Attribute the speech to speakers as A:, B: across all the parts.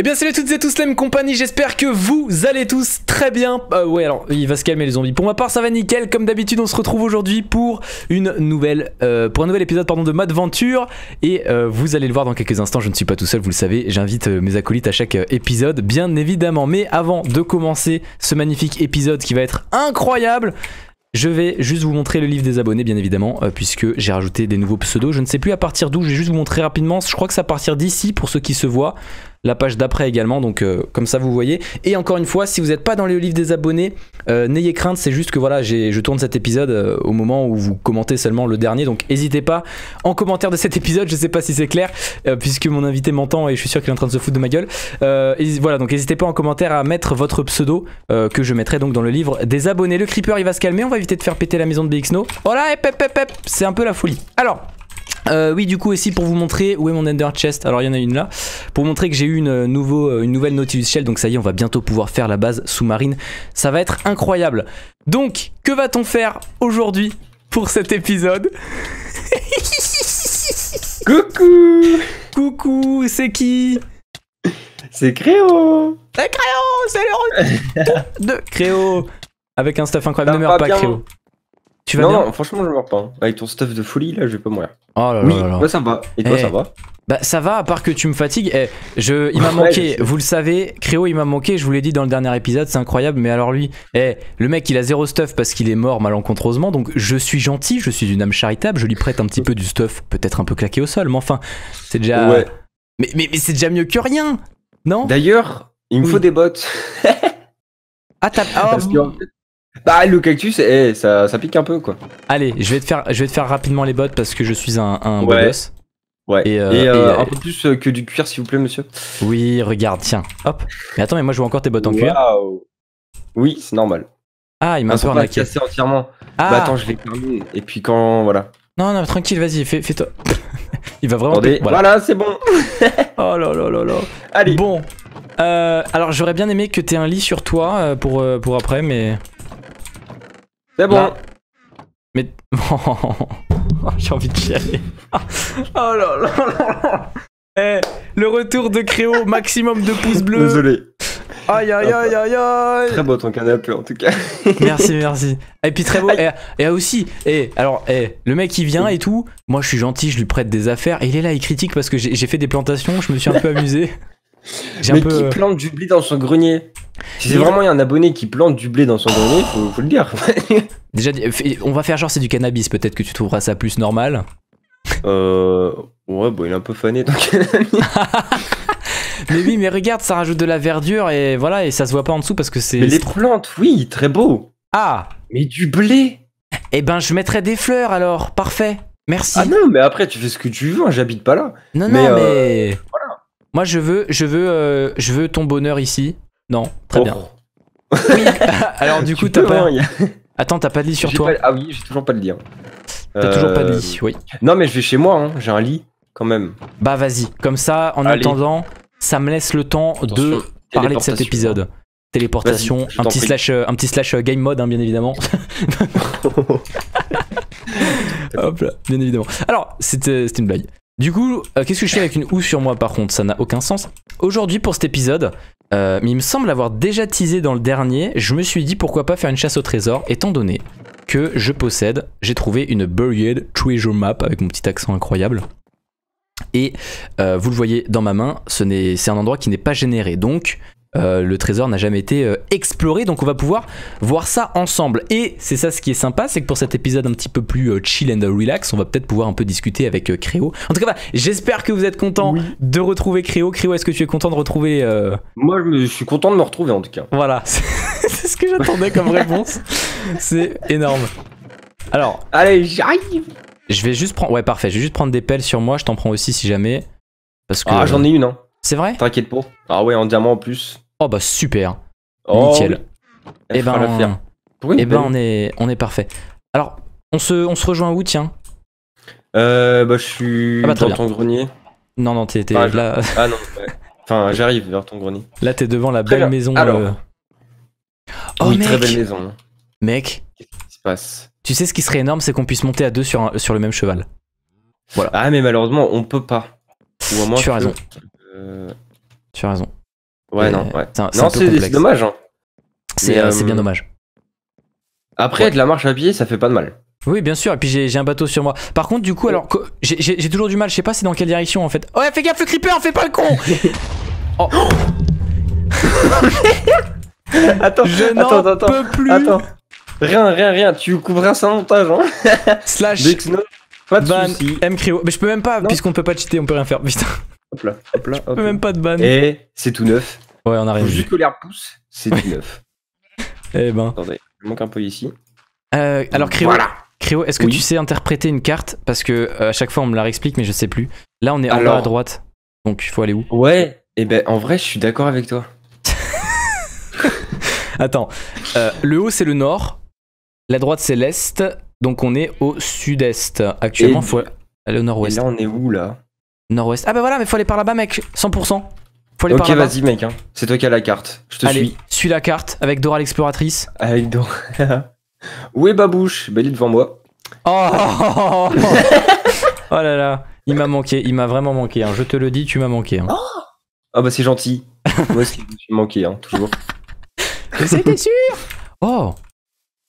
A: Eh bien salut à toutes et tous les compagnie, j'espère que vous allez tous très bien. Euh, ouais alors il va se calmer les zombies. Pour ma part ça va nickel, comme d'habitude on se retrouve aujourd'hui pour une nouvelle euh, pour un nouvel épisode de Madventure et euh, vous allez le voir dans quelques instants, je ne suis pas tout seul, vous le savez, j'invite euh, mes acolytes à chaque épisode bien évidemment. Mais avant de commencer ce magnifique épisode qui va être incroyable, je vais juste vous montrer le livre des abonnés, bien évidemment, puisque j'ai rajouté des nouveaux pseudos. Je ne sais plus à partir d'où, je vais juste vous montrer rapidement. Je crois que c'est à partir d'ici, pour ceux qui se voient la page d'après également. Donc euh, comme ça vous voyez. Et encore une fois, si vous n'êtes pas dans le livre des abonnés, euh, n'ayez crainte, c'est juste que voilà, je tourne cet épisode euh, au moment où vous commentez seulement le dernier. Donc n'hésitez pas en commentaire de cet épisode, je sais pas si c'est clair, puisque mon invité m'entend et je suis sûr qu'il est en train de se foutre de ma gueule. voilà, donc n'hésitez pas en commentaire à mettre votre pseudo que je mettrai donc dans le livre des abonnés. Le creeper il va se calmer, on va éviter de faire péter la maison de BXNO. Oh là, c'est un peu la folie. Alors, euh, oui, du coup, aussi pour vous montrer où est mon Ender Chest. Alors, il y en a une là. Pour montrer que j'ai eu une, euh, nouveau, euh, une nouvelle Nautilus Shell. Donc, ça y est, on va bientôt pouvoir faire la base sous-marine. Ça va être incroyable. Donc, que va-t-on faire aujourd'hui pour cet épisode Coucou Coucou, c'est qui C'est Créo C'est Créo C'est le de Créo Avec un stuff incroyable, ne meurs pas, Créo non, franchement, je meurs pas. Hein. Avec ton stuff de folie, là, je vais pas mourir. Oh là là, Moi, bah, ça va. Et toi, eh, ça va Bah, ça va, à part que tu me fatigues. Eh, je, il m'a manqué, vous le savez. Créo, il m'a manqué. Je vous l'ai dit dans le dernier épisode, c'est incroyable. Mais alors, lui, eh, le mec, il a zéro stuff parce qu'il est mort malencontreusement. Donc, je suis gentil, je suis une âme charitable. Je lui prête un petit peu du stuff, peut-être un peu claqué au sol, mais enfin, c'est déjà. Mais, mais, c'est déjà mieux que rien, non D'ailleurs, il me faut des bottes. ah, t'as. Oh, bah le cactus, eh, ça, ça, pique un peu quoi. Allez, je vais te faire, je vais te faire rapidement les bottes parce que je suis un, boss. Ouais. Euh, euh, et, un peu plus euh, que du cuir s'il vous plaît monsieur. Oui, regarde, tiens, hop. Mais attends, mais moi je vois encore tes bottes en wow. cuir. Oui, c'est normal. Ah, il m'a encore cassé entièrement. Bah, ah. Bah attends, je l'ai perdu. Et puis quand voilà. Non, non, tranquille, vas-y, fais, toi il va vraiment. voilà, c'est bon. oh là là là là. Allez. Bon. alors j'aurais bien aimé que t'aies un lit sur toi pour, pour après, mais. C'est bon. Mais. Oh, j'ai envie de aller. oh là là là Eh, le retour de Créo, maximum de pouces bleus. Désolé. Aïe aïe aïe aïe aïe Très beau ton canapé en tout cas. merci merci. Et puis très beau. Et, et aussi, et alors, et, le mec il vient et tout. Moi je suis gentil, je lui prête des affaires. Et il est là, il critique parce que j'ai fait des plantations, je me suis un peu amusé. Mais qui euh, plante du blé dans son grenier Si c'est vraiment un abonné qui plante du blé dans son grenier, faut, le dire. Déjà, on va faire genre c'est du cannabis, peut-être que tu trouveras ça plus normal. Euh. Ouais, bon, bah, il est un peu fané, donc. mais oui, mais regarde, ça rajoute de la verdure et voilà, et ça se voit pas en dessous parce que c'est. Mais les plantes, oui, très beau. Ah Mais du blé Eh ben, je mettrais des fleurs alors, parfait. Merci. Ah non, mais après, tu fais ce que tu veux, hein, j'habite pas là. Non, non, euh, mais. Moi, je veux, je veux, euh, je veux ton bonheur ici. Non, très bien. Oh. Alors du coup, t'as pas. Attends, t'as pas de lit sur toi Ah oui, j'ai toujours pas de lit. Hein. T'as toujours pas de lit, euh, oui. Non, mais je vais chez moi. Hein. J'ai un lit quand même. Bah vas-y. Comme ça, en attendant, ça me laisse le temps de parler de cet épisode. Téléportation, euh, un petit, slash, un petit slash game mode, hein, bien évidemment. Hop là, bien évidemment. Alors, c'était une blague. Du coup, euh, qu'est-ce que je fais avec une ou sur moi par contre Ça n'a aucun sens. Aujourd'hui pour cet épisode, mais euh, il me semble avoir déjà teasé dans le dernier, je me suis dit pourquoi pas faire une chasse au trésor étant donné que je possède, j'ai trouvé une Buried Treasure Map avec mon petit accent incroyable. Et euh, vous le voyez dans ma main, c'est un endroit qui n'est pas généré. Donc euh, le trésor n'a jamais été euh, exploré, donc on va pouvoir voir ça ensemble. Et c'est ça ce qui est sympa, c'est que pour cet épisode un petit peu plus euh, chill and relax, on va peut-être pouvoir un peu discuter avec Créo. En tout cas, j'espère que vous êtes content de retrouver Créo. Créo, est-ce que tu es content de retrouver Moi, je suis content de me retrouver en tout cas. Voilà, c'est ce que j'attendais comme réponse. c'est énorme. Alors, allez, j'arrive. Je vais juste prendre, ouais, parfait. Je vais juste prendre des pelles sur moi. Je t'en prends aussi si jamais. Parce que ah, j'en ai une. Hein. C'est vrai T'inquiète pas. Ah ouais, en diamant en plus. Oh bah super. Oh, Nickel. Eh ben, on... Eh ben on est, on est parfait. Alors, on se, on se rejoint où, tiens Euh, bah je suis dans ah bah, ton grenier. Non, non, t'es ah, là. Ah non, enfin j'arrive vers ton grenier. Là, t'es devant la belle maison. Alors. Euh. Oh, oui, très belle maison. Mec. Qu'est-ce qui se passe Tu sais ce qui serait énorme, c'est qu'on puisse monter à deux sur, un, sur le même cheval. Voilà. Ah mais malheureusement, on peut pas. Ou au moins, tu as raison. Tu as raison. Ouais, non, ouais. Non, c'est dommage. Hein. C'est euh, bien euh, dommage. Après, de la marche à pied, ça fait pas de mal. Oui, bien sûr. Et puis j'ai un bateau sur moi. Par contre, du coup, alors j'ai toujours du mal. Je sais pas c'est dans quelle direction en fait. Ouais oh, fais gaffe, le creeper, fais pas le con. oh. attends, je attends, peux plus. Rien, rien, rien. Tu couvras un Hein. Slash. Dexno. Pas Mais je peux même pas, puisqu'on peut pas cheater, on peut rien faire. Putain. Hop là, hop là. Hop même pas de ban. Et c'est tout neuf. Ouais, on arrive. Juste que l'air pousse, c'est tout neuf. Eh ben. Attendez, il manque un peu ici. Euh, alors, Créo, est-ce que tu sais interpréter une carte Parce que euh, à chaque fois, on me la réexplique, mais je sais plus. Là, on est en bas à droite. Donc, il faut aller où Ouais, et eh ben en vrai, je suis d'accord avec toi. Attends. Euh, le haut, c'est le nord. La droite, c'est l'est. Donc, on est au sud-est. Actuellement, il faut aller au nord-ouest. Et là, on est où là Nord-ouest. Ah bah voilà, mais faut aller par là-bas, mec. 100%. Faut aller par là-bas. ok, vas-y, mec. Hein. C'est toi qui as la carte. Je te Allez, suis. Suis la carte avec Dora l'exploratrice. Avec Dora. Où est Babouche Ben, il est devant moi. Oh, oh, oh, oh, là là. Il m'a manqué. Il m'a vraiment manqué. Hein. Je te le dis, tu m'as manqué. Hein. Oh ah bah, c'est gentil. moi aussi, je manqué, hein, toujours. C'était sûr Oh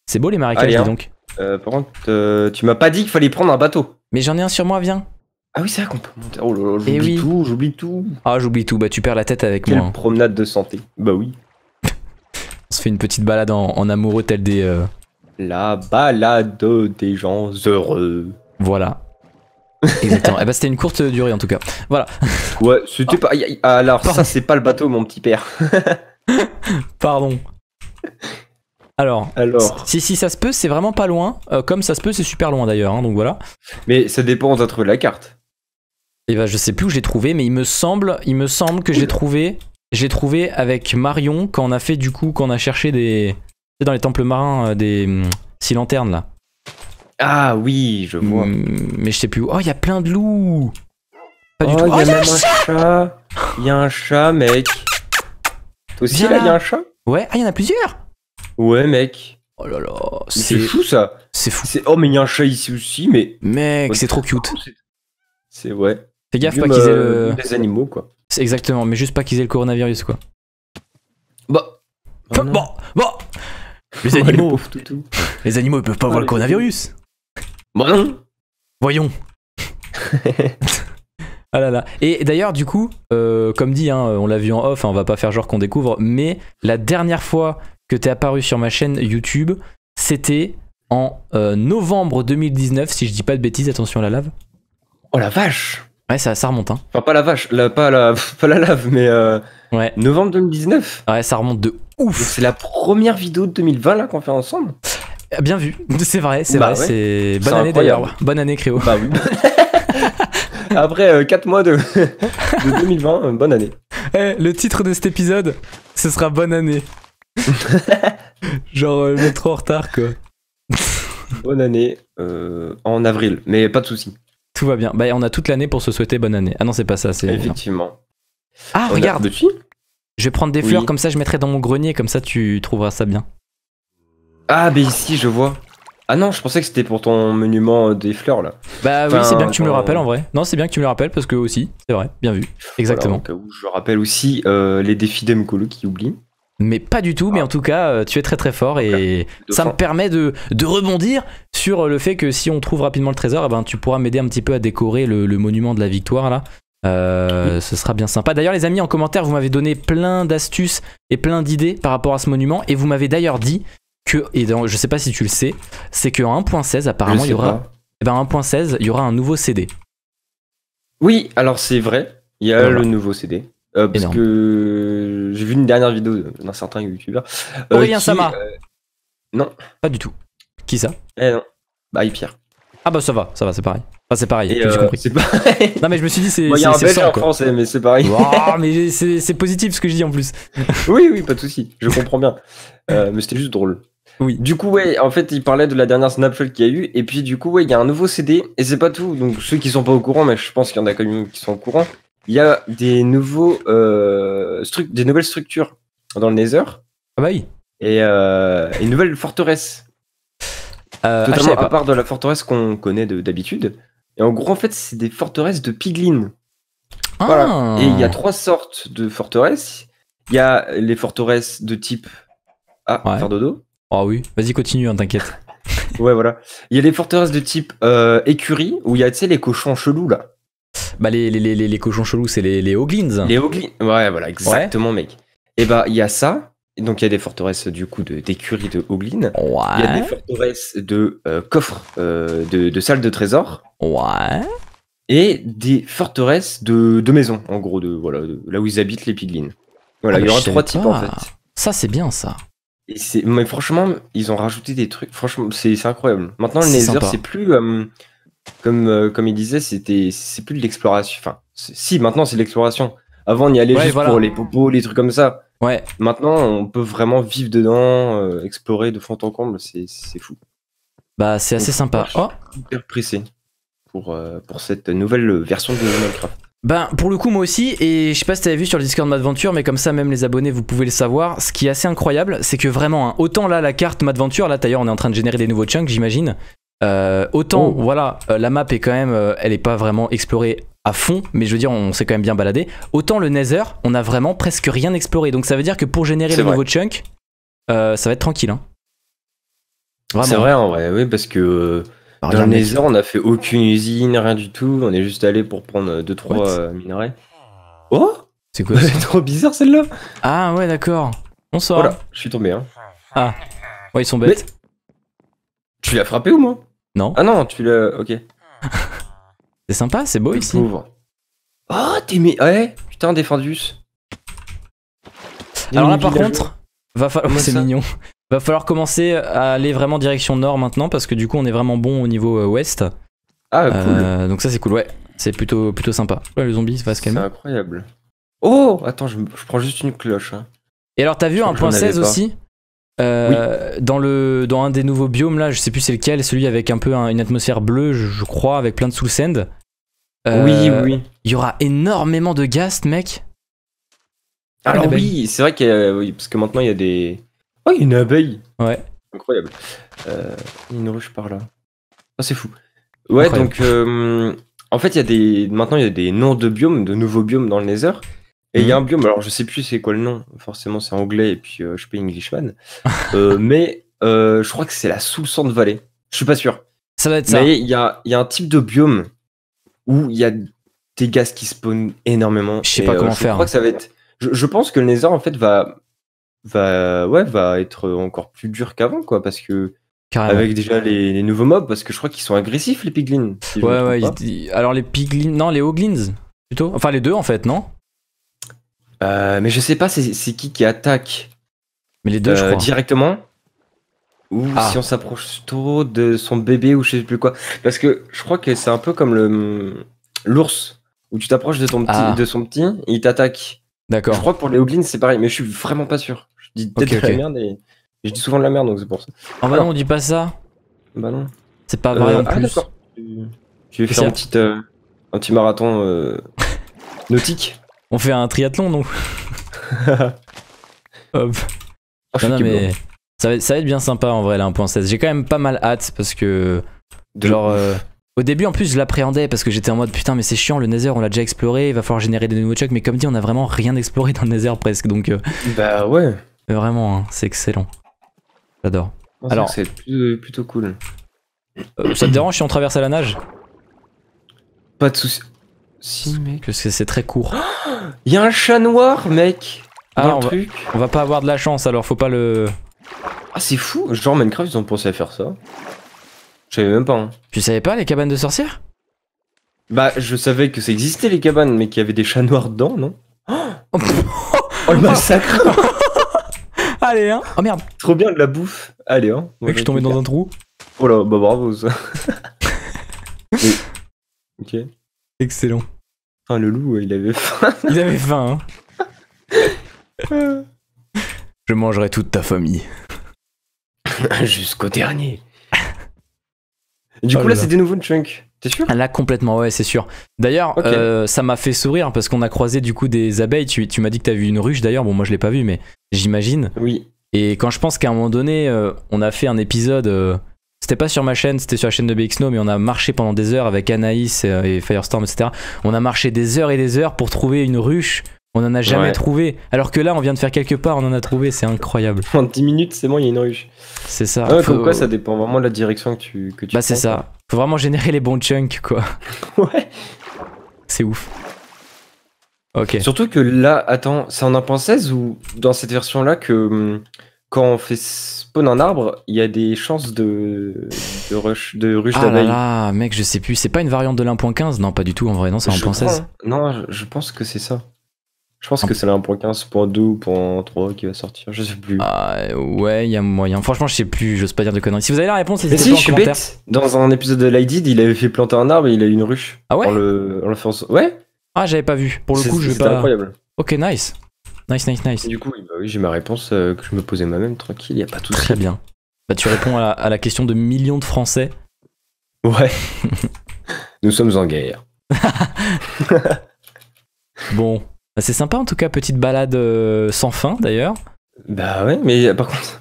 A: C'est beau les marécages, dis hein. donc. Euh, par contre, euh, tu m'as pas dit qu'il fallait prendre un bateau. Mais j'en ai un sur moi, viens. Ah oui, c'est vrai qu'on peut monter. Oh là là, eh j'oublie tout, j'oublie tout. Ah, j'oublie tout. Bah, tu perds la tête avec moi. Quelle hein. promenade de santé. Bah oui. On se fait une petite balade en, amoureux, tel des. Euh, la balade des gens heureux. Voilà. Exactement. Et eh bah, ben, c'était une courte durée en tout cas. Voilà. Ouais, c'était pas. Alors, ça, c'est pas le bateau, mon petit père. Pardon. Alors, Alors, Si, si ça se peut, c'est vraiment pas loin. Euh, comme ça se peut, c'est super loin d'ailleurs. Hein, donc voilà. Mais ça dépend, on trouvé la carte. Et eh ben, je sais plus où j'ai trouvé, mais il me semble, il me semble que j'ai trouvé, j'ai trouvé avec Marion quand on a fait du coup, quand on a cherché des, dans les temples marins euh, des hum, six lanternes là. Ah oui, je hum, vois. mais je sais plus. Où. Oh, il y a plein de loups. Pas du oh, tout. Il y, a oh, même un chat. Il y a un chat, mec. Toi aussi, là, il y a un chat Ouais, ah, il y en a plusieurs. Ouais, mec. Oh là là, c'est fou ça. C'est fou. Oh, mais il y a un chat ici aussi, mais. Mec, c'est trop cute. C'est ouais. Fais gaffe pas qu'ils aient euh, le... Des animaux, quoi. Exactement, mais juste pas qu'ils aient le coronavirus, quoi. Bah, ah bon. bon, bon Les animaux. les, animaux, ils peuvent pas voir ah, avoir le coronavirus. Bon. Bah Voyons. ah là là. Et d'ailleurs, du coup, euh, comme dit, hein, on l'a vu en off, hein, on va pas faire genre qu'on découvre, mais la dernière fois que t'es apparu sur ma chaîne YouTube, c'était en euh, novembre 2019, si je dis pas de bêtises, attention à la lave. Oh la vache Ouais, ça, ça remonte. Hein. Enfin, pas la vache, pas, la, la lave, mais euh, ouais. novembre 2019. Ouais, ça remonte de ouf. C'est la première vidéo de 2020 là qu'on fait ensemble. Euh, bien vu, c'est vrai, c'est bah vrai. C'est bonne année d'ailleurs. Bonne année, Créo. Bah Après 4 euh, mois de, 2020, bonne année. Eh, le titre de cet épisode, ce sera bonne année. Genre, j'ai trop en retard quoi. bonne année en avril, mais pas de soucis. Tout va bien. Bah, on a toute l'année pour se souhaiter bonne année. Ah non, c'est pas ça. C'est effectivement. Ah regarde. je vais prendre des fleurs comme ça, je mettrai dans mon grenier, comme ça tu trouveras ça bien. Ah, bah ici, je vois. Ah non, je pensais que c'était pour ton monument des fleurs là. Bah oui, c'est bien que tu me le rappelles en vrai. Non, c'est bien que tu me le rappelles parce que aussi, c'est vrai, bien vu. Exactement. je rappelle aussi euh, les défis d'Emkolo qui oublie mais pas du tout. Mais ah. en tout cas, euh, tu es très très fort et ça me permet de, rebondir sur euh, le fait que si on trouve rapidement le trésor, eh ben, tu pourras m'aider un petit peu à décorer le, monument de la victoire là. Euh, ce sera bien sympa. D'ailleurs, les amis, en commentaire, vous m'avez donné plein d'astuces et plein d'idées par rapport à ce monument. Et vous m'avez d'ailleurs dit que, et dans, je sais pas si tu le sais, c'est qu'en 1.16, apparemment, il y aura. 1.16, eh ben, il y aura un nouveau CD. Oui, alors c'est vrai, il y a le nouveau CD. Euh, parce que j'ai vu une dernière vidéo d'un certain youtubeur. Euh, Aurélien Sama euh, Non. Pas du tout. Qui ça Eh non. Bah, Pierre. Ah bah ça va, ça va, c'est pareil. Enfin, c'est pareil, euh, compris. non mais je me suis dit c'est. Il un belge en français, mais c'est pareil. mais c'est positif ce que je dis en plus. oui, oui, pas de souci, je comprends bien. mais c'était juste drôle. Oui. Du coup, ouais, en fait, il parlait de la dernière snapshot qu'il y a eu, et puis du coup, ouais, il y a un nouveau CD, et c'est pas tout. Donc, ceux qui sont pas au courant, mais je pense qu'il y en a quand même qui sont au courant, il y a des nouveaux euh, des nouvelles structures dans le Nether. Ah bah oui. Et euh, une nouvelle forteresse. Euh, ah, Totalement à part de la forteresse qu'on connaît d'habitude. Et en gros, en fait, c'est des forteresses de piglins. Ah. Voilà. Et il y a trois sortes de forteresses. Il y a les forteresses de type. Ah, faire dodo. Ah oui, vas-y, continue, hein, t'inquiète. ouais, voilà. Il y a les forteresses de type euh, écurie, où il y a, tu sais, les cochons chelous là bah, les, les, cochons chelous, c'est les, les Les Hoglins, ouais, voilà, exactement, mec. Et eh bah, ben, il y a ça. Donc, il y a des forteresses, du coup, d'écuries de, Hoglins. Il y a des forteresses de euh, coffres, euh, de, de, salles de trésors. Ouais. Et des forteresses de, de maisons, en gros, de, voilà, là où ils habitent les piglins. Voilà, ah, il y aura trois types, en fait. Ça, c'est bien, ça. mais franchement, ils ont rajouté des trucs. Franchement, c'est incroyable. Maintenant, le Nether, c'est plus. Euh, comme, euh, comme il disait, c'était, c'est plus de l'exploration. Enfin, si, maintenant, c'est de l'exploration. Avant, on y allait juste pour les popos, les trucs comme ça. Ouais. Maintenant, on peut vraiment vivre dedans, euh, explorer de fond en comble. C'est, fou. Bah, c'est assez sympa. Oh. Super pressé pour, euh, pour cette nouvelle version de Minecraft. Ben, pour le coup, moi aussi, et je sais pas si t'avais vu sur le Discord Madventure, mais comme ça, même les abonnés, vous pouvez le savoir. Ce qui est assez incroyable, c'est que vraiment, hein, autant là, la carte Madventure, là, d'ailleurs, on est en train de générer des nouveaux chunks, j'imagine. Euh, autant, oh. voilà, euh, la map est quand même, euh, elle est pas vraiment explorée à fond, mais je veux dire, on s'est quand même bien baladé. Autant le Nether, on a vraiment presque rien exploré. Donc ça veut dire que pour générer le nouveau chunk, ça va être tranquille. Hein. C'est vrai, en vrai, oui, parce que bah, dans le Nether, on a fait aucune usine, rien du tout. On est juste allé pour prendre 2-3 minerais. Oh C'est quoi C'est trop bizarre celle-là Ah ouais, d'accord. sort Voilà, je suis tombé. Hein. Ah, ouais, ils sont bêtes. Tu l'as frappé ou moi non Ah non, tu le... Ok. c'est sympa, c'est beau ici. Oh, t'es mis. Ouais, putain, Défendus. Alors là, par contre, va falloir. c'est mignon. Va falloir commencer à aller vraiment direction nord maintenant parce que du coup, on est vraiment bon au niveau euh, ouest. Ah, euh, cool. donc ça, c'est cool, ouais. C'est plutôt, plutôt sympa. Ouais, le zombie va se calmer. C'est incroyable. Oh Attends, je, prends juste une cloche. Hein. Et alors, t'as vu un point 16 aussi euh, dans, le, dans un des nouveaux biomes, là, je sais plus c'est lequel, celui avec un peu une atmosphère bleue, je, crois, avec plein de sous sand. Euh, oui, oui. Il y aura énormément de ghast, mec.
B: Ah, Alors, oui,
A: c'est vrai que parce que maintenant il y a des. Oh, il y a une abeille. Ouais. Incroyable. Euh, une ruche par là. Oh, c'est fou. Ouais, donc en fait, il y a des maintenant il y a des noms de biomes, de nouveaux biomes dans le Nether. Et il y a mm. un biome, alors je sais plus c'est quoi le nom, forcément c'est anglais et puis euh, je paye Englishman. Euh, mais euh, je crois que c'est la sous sous-sante vallée Je suis pas sûr. Ça va être ça. Mais il y a, y a, un type de biome où il y a des gaz qui spawnent énormément. Je sais pas comment faire. Hein. ça va être... je, pense que le Nether en fait va, va, ouais, va être encore plus dur qu'avant quoi parce que Avec déjà les, nouveaux mobs, parce que je crois qu'ils sont agressifs, les piglins. ouais, ouais. alors les piglins, non, les hoglins, plutôt. Enfin, les deux, en fait, non euh, mais je sais pas c'est qui qui attaque. Mais les deux, euh, Directement. Ou ah. si on s'approche trop de son bébé ou je sais plus quoi. Parce que je crois que c'est un peu comme le l'ours où tu t'approches de ton petit, ah. de son petit, il t'attaque. D'accord. Je crois que pour les Hoglins c'est pareil, mais je suis vraiment pas sûr. Je dis peut-être merde et je dis souvent de la merde donc c'est pour ça. Ah bah non, on dit pas ça. Bah non. C'est pas vrai en euh, ah, plus. tu, veux faire un petit un petit marathon nautique on fait un triathlon, donc. Hop. Ah, non, mais ça va, être, bien sympa en vrai, là, 1.16. J'ai quand même pas mal hâte parce que. De euh, au début, en plus, je l'appréhendais parce que j'étais en mode putain, mais c'est chiant, le Nether, on l'a déjà exploré, il va falloir générer des nouveaux chocs, Mais comme dit, on a vraiment rien exploré dans le Nether presque, donc. Euh, bah ouais. Euh, vraiment, hein, c'est excellent. J'adore. Alors. C'est plutôt, cool. ça te dérange si on traverse à la nage Pas de soucis. Si, mec. Parce que c'est très court. Il y a un chat noir, mec. Ah, on, va, on va pas avoir de la chance, alors faut pas le. Ah, c'est fou. Genre Minecraft, ils ont pensé à faire ça. Je savais même pas. Hein. Tu savais pas les cabanes de sorcières Bah, je savais que ça existait les cabanes, mais qu'il y avait des chats noirs dedans, non oh, oh, le massacre Allez, hein. Oh merde. Trop bien de la bouffe. Allez, hein. Mec, je suis tombé dans un trou. Oh là, bah bravo ça. Ok. Excellent. Enfin, ah, le loup, il avait faim. il avait faim, hein. Je mangerai toute ta famille. Jusqu'au dernier. Du coup, oh là, c'est des nouveaux Chunk. T'es sûr ah, Là, complètement, ouais, c'est sûr. D'ailleurs, euh, ça m'a fait sourire parce qu'on a croisé du coup des abeilles. Tu, m'as dit que t'as vu une ruche d'ailleurs. Bon, moi, je l'ai pas vue, mais j'imagine. Oui. Et quand je pense qu'à un moment donné, euh, on a fait un épisode. Euh, c'était pas sur ma chaîne, c'était sur la chaîne de BXNO, mais on a marché pendant des heures avec Anaïs et euh, Firestorm, etc. On a marché des heures et des heures pour trouver une ruche. On en a jamais trouvé. Alors que là, on vient de faire quelque part, on en a trouvé, c'est incroyable. En 10 minutes, c'est bon, il y a une ruche. C'est ça. quoi, ça dépend vraiment de la direction que tu, que Bah, c'est ça. Faut vraiment générer les bons chunks, quoi. ouais. C'est ouf. Ok. Surtout que là, attends, c'est en 1.16 ou dans cette version-là que hum, quand on fait spawn un arbre, il y a des chances de, de rush de ruche ah Ah mec, je sais plus. C'est pas une variante de l'1.15 Non, pas du tout. En vrai, non, c'est 1.16. Non, je pense que c'est ça. Je pense que ah. c'est la 1.15, 1.2, 1.3 qui va sortir, je sais plus. Ah ouais, il y a moyen. Franchement, je sais plus, j'ose pas dire de conneries. Si vous avez la réponse, c'est si, en je suis bête. Dans un épisode de l'IDID, il avait fait planter un arbre et il a eu une ruche. Ah ouais Ouais Ah, j'avais pas vu. Pour le coup, je vais incroyable. Ok, nice. Nice, nice, nice. du coup, bah j'ai ma réponse euh, que je me posais moi-même, tranquille, il a pas tout. Très bien. Bah, tu réponds à la, question de millions de Français. Ouais. Nous sommes en guerre. bon, bah, c'est sympa en tout cas, petite balade euh, sans fin d'ailleurs. Bah ouais, mais euh, par contre,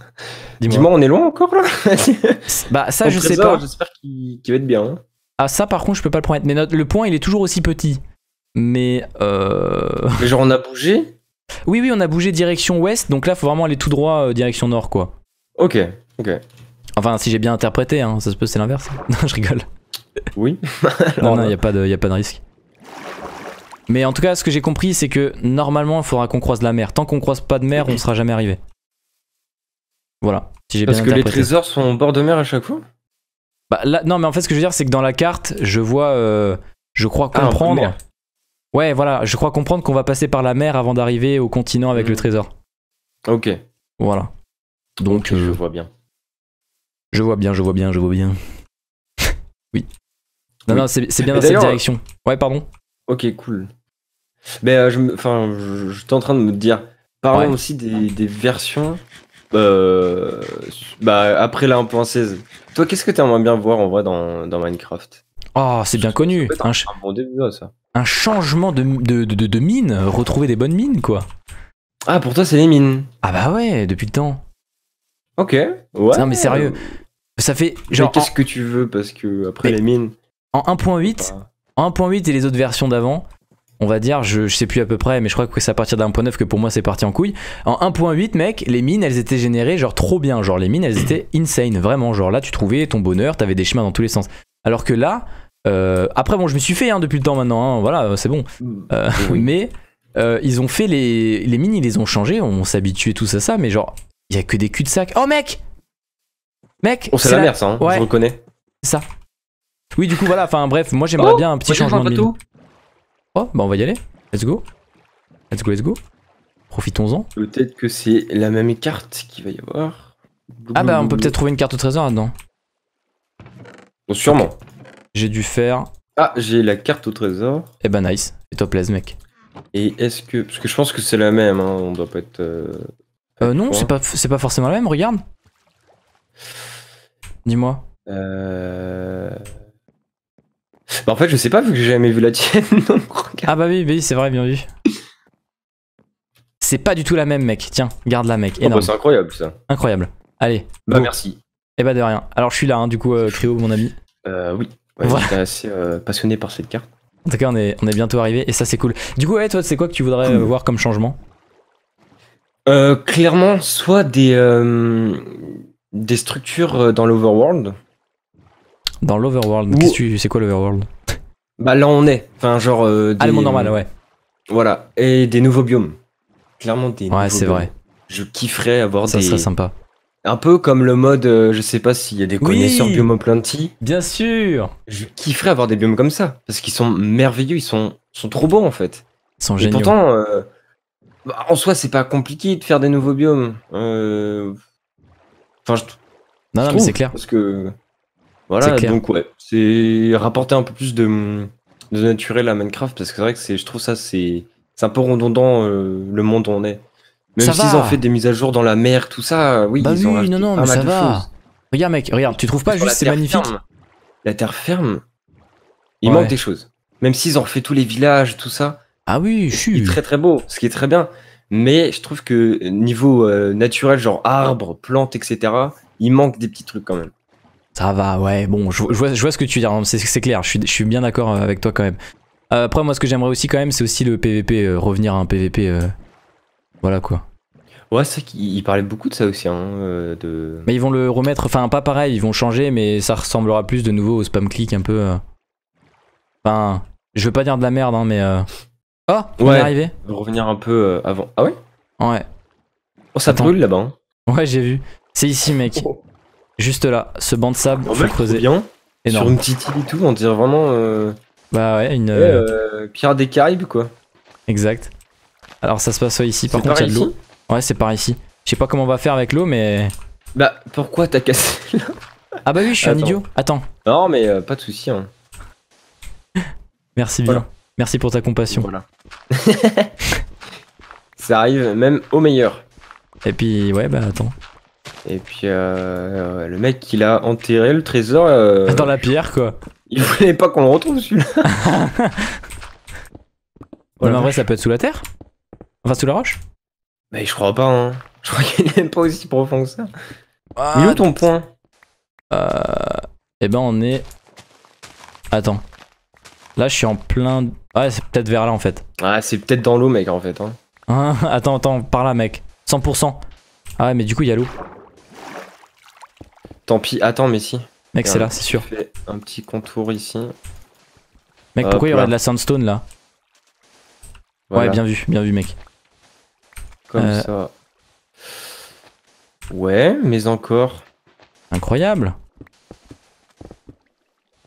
A: dis-moi, on est loin encore là Bah ça, je sais pas. J'espère qu'il va être bien. Hein. Ah ça, par contre, je peux pas le promettre. Mais le point, il est toujours aussi petit. Mais, euh... mais genre on a bougé oui, oui, on a bougé direction ouest, donc là, faut vraiment aller tout droit euh, direction nord, quoi. Ok, ok. Enfin, si j'ai bien interprété, hein, ça se peut, c'est l'inverse. Non, je rigole. Oui. non, non, il a, pas de, y a pas de risque. Mais en tout cas, ce que j'ai compris, c'est que normalement, il faudra qu'on croise la mer. Tant qu'on croise pas de mer, on sera jamais arrivé. Voilà. Si j'ai Parce que les trésors sont au bord de mer à chaque fois bah, là, Non, mais en fait, ce que je veux dire, c'est que dans la carte, je vois. Euh, je crois ah, comprendre. Ouais, voilà, je crois comprendre qu'on va passer par la mer avant d'arriver au continent avec le mm. trésor. Ok. Voilà. Donc. je euh, vois bien. Je vois bien, je vois bien, je vois bien. oui. Non, non, c'est bien dans cette direction. Ouais, pardon. Ok, cool. Mais euh, je, enfin, je, t'en en train de me dire. Parlons aussi des, versions euh, bah, après la 1.16. Toi, qu'est-ce que tu bien voir en vrai dans Minecraft Oh, c'est bien connu. un, changement de, de, de, mine, retrouver des bonnes mines, quoi. Ah, pour toi, c'est les mines. Ah bah ouais, depuis le temps. Ok. Ouais. Non, mais sérieux. Ça fait genre. qu'est-ce que tu veux Parce que après les mines. En 1.8, 1.8 et les autres versions d'avant, on va dire, je, sais plus à peu près, mais je crois que c'est à partir d'un point que pour moi c'est parti en couille. En 1.8, mec, les mines, elles étaient générées genre trop bien. Genre les mines, elles étaient insane, vraiment. Genre là, tu trouvais ton bonheur, t'avais des chemins dans tous les sens. Alors que là, euh, après bon, je me suis fait hein, depuis le temps maintenant, hein, voilà, c'est bon. Mm. Euh, mais euh, ils ont fait les, les mines, ils les ont changés, on s'habituait tous à ça, mais genre, il y a que des cul-de-sac. Oh mec Mec On oh, la, merde ça, hein, je reconnais. Ça. Oui, du coup, voilà, enfin bref, moi j'aimerais oh, bien un petit changement de mine. Oh, bah on va y aller. Let's go. Let's go, let's go. Profitons-en. Peut-être que c'est la même carte qu'il va y avoir. Ah bah on peut peut-être trouver une carte au trésor là-dedans. Oh, sûrement. J'ai dû faire. Ah, j'ai la carte au trésor. Eh ben nice. Et toi plaise, mec. Et est-ce que. Parce que je pense que c'est la même, hein. on doit pas être. Euh, euh non, c'est pas, c'est pas forcément la même, regarde. Dis-moi. Euh. Bah en fait, je sais pas, vu que j'ai jamais vu la tienne. ah bah oui, oui c'est vrai, bien vu. c'est pas du tout la même, mec. Tiens, garde la, mec. Ah, bah, c'est incroyable, ça. Incroyable. Allez. Bah merci. Et eh bah ben, de rien. Alors je suis là, hein, du coup, euh, mon ami. Euh, oui, assez euh, passionné par cette carte. En tout cas, on est, on est bientôt arrivé et ça c'est cool. Du coup, ouais, toi, c'est quoi que tu voudrais euh, voir comme changement Clairement, soit des, des structures dans l'overworld. Dans l'overworld C'est quoi l'overworld Bah là on est. Enfin, genre. Ah, le monde normal, ouais. Voilà. Et des nouveaux biomes. Clairement des. Ouais, c'est vrai. Je kifferais avoir des. Ça serait sympa un peu comme le mode, euh, je sais pas s'il y a des connaissances connaisseurs Bien sûr Je kifferais avoir des biomes comme ça, parce qu'ils sont merveilleux, ils sont, sont trop beaux en fait. Ils sont Et pourtant, euh, bah, en soi, c'est pas compliqué de faire des nouveaux biomes. Euh, enfin, Non, mais c'est clair. Parce que. Voilà, donc ouais, c'est rapporter un peu plus de, de naturel à Minecraft, parce que c'est vrai que je trouve ça, c'est un peu redondant le monde où on est. Même s'ils ont fait des mises à jour dans la mer, tout ça, oui, bah ils oui, non, non, mais ça va. Choses. Regarde, mec, regarde, tu trouves pas juste c'est magnifique La terre ferme, il manque des choses. Même s'ils ont refait tous les villages, tout ça. Ah oui, je suis. très très beau, ce qui est très bien. Mais je trouve que niveau euh, naturel, genre arbres, plantes, etc., il manque des petits trucs quand même. Ça va, ouais, bon, je, vois, ce que tu dis. Hein, c'est clair, je suis, bien d'accord euh, avec toi quand même. Euh, après, moi, ce que j'aimerais aussi quand même, c'est aussi le PVP, revenir à un PVP voilà quoi. Ouais, c'est qu'il parlait beaucoup de ça aussi. Hein, euh, de... Mais ils vont le remettre, enfin pas pareil, ils vont changer, mais ça ressemblera plus de nouveau au spam click un peu. Euh. Enfin, je veux pas dire de la merde, hein, mais. Oh, on est arrivé. Revenir un peu avant. Ah ouais Ouais. Oh, ça brûle là-bas. Hein. Ouais, j'ai vu. C'est ici, mec. Oh. Juste là, ce banc de sable, oh, Sur une petite île et tout, on dirait vraiment. Bah ouais, une. Pierre des Caraïbes, quoi. Exact. Alors ça se passe ici, par contre il y a de l'eau. Ouais, c'est par ici. Je sais pas comment on va faire avec l'eau, mais. Bah, pourquoi t'as cassé là Ah, bah oui, je suis un idiot. Attends. Non, mais euh, pas de soucis. Hein. Merci bien. Merci pour ta compassion. Voilà. ça arrive même au meilleur. Et puis, ouais, bah attends. Et puis, euh, le mec, qui a enterré le trésor. Euh, Dans la pierre, quoi. Il voulait pas qu'on le retrouve, celui Mais en vrai, ça peut être sous la terre Enfin, sous la roche Mais je crois pas, hein. Je crois qu'il est pas aussi profond que ça. Ah, Mais où ton point Euh. Et eh ben, on est. Attends. Là, je suis en plein. Ouais, ah, c'est peut-être vers là en fait. Ah, c'est peut-être dans l'eau, mec, en fait. Hein. attends, attends, par là, mec. 100%. Ah, ouais, mais du coup, il y a l'eau. Tant pis, attends, mais si. Mec, c'est là, c'est sûr. Fais un petit contour ici. Mec, pourquoi il y aurait de la sandstone là Ouais, bien vu, bien vu, mec. Comme euh. ça. Ouais, mais encore. Incroyable.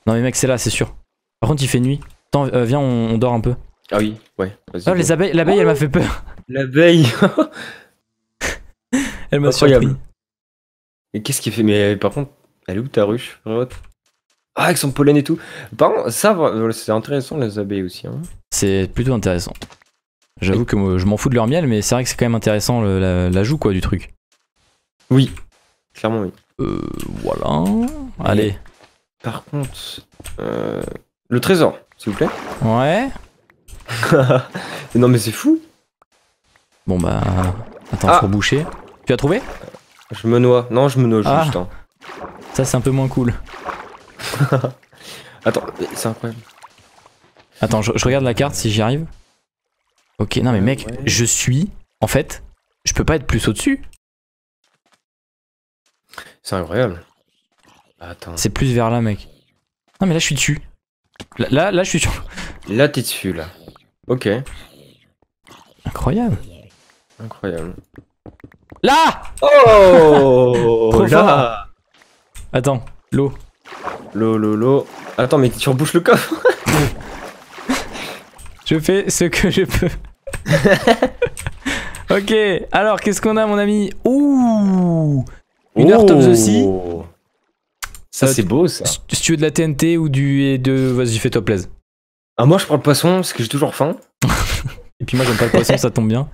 A: Non mais mec, c'est là, c'est sûr. Par contre, il fait nuit. Attends, euh, viens, on, dort un peu. Ah oui, ouais. Oh, les abeilles, l'abeille, elle m'a fait peur. L'abeille. elle m'a surpris. Et qu'est-ce qu'il fait Mais par contre, elle est où ta ruche Ah, avec son pollen et tout. Par contre, ça, c'est intéressant les abeilles aussi. Hein. C'est plutôt intéressant. J'avoue que je m'en fous de leur miel, mais c'est vrai que c'est quand même intéressant l'ajout la quoi du truc. Oui, clairement oui. Euh, voilà. Allez. Par contre, euh, le trésor, s'il vous plaît. Ouais. non mais c'est fou. Bon bah, attends, ah. faut boucher. Tu as trouvé Je me noie. Non, je me noie ah. juste. Hein. Ça c'est un peu moins cool. attends, c'est incroyable. Attends, je regarde la carte si j'y arrive. Ok, non mais euh, mec, je suis, en fait, je peux pas être plus au-dessus. C'est incroyable. Attends. C'est plus vers là, mec. Non mais là, je suis dessus. Là, là, je suis sur... Là, t'es dessus, là. Ok. Incroyable. Incroyable. Là Oh Là Attends, l'eau. L'eau, l'eau, l'eau. Attends, mais tu rebouches le coffre Je fais ce que je peux. ok, alors qu'est-ce qu'on a, mon ami Ouh Une heure of the Sea. Ça, c'est beau, ça. Si tu veux de la TNT ou du. de... Vas-y, fais-toi plaisir. Ah, moi, je prends le poisson parce que j'ai toujours faim. Et puis moi, j'aime pas le poisson, ça tombe bien.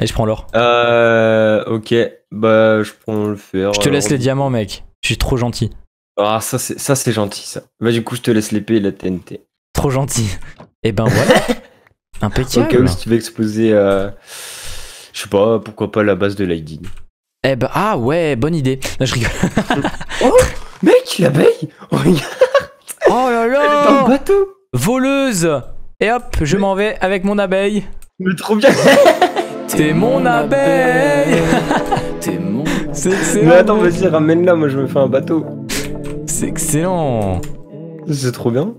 A: Et je prends l'or. Euh. Ok, bah, je prends le fer. Je te laisse les diamants, mec. Je suis trop gentil. Ah, ça, c'est gentil, ça. Bah, du coup, je te laisse l'épée et la TNT trop gentil. Et eh ben voilà. Impeccable. Au cas où si tu veux exploser, euh, je sais pas, pourquoi pas la base de Lightning. Eh ben, ah ouais, bonne idée. Non, je rigole. oh, mec, l'abeille oh, Regarde Oh là là Elle est dans le bateau Voleuse Et hop, je m'en vais avec mon abeille. Mais trop bien T'es mon abeille T'es mon... C'est excellent Mais attends, vas-y, ramène-la, moi je me fais un bateau. C'est excellent C'est trop bien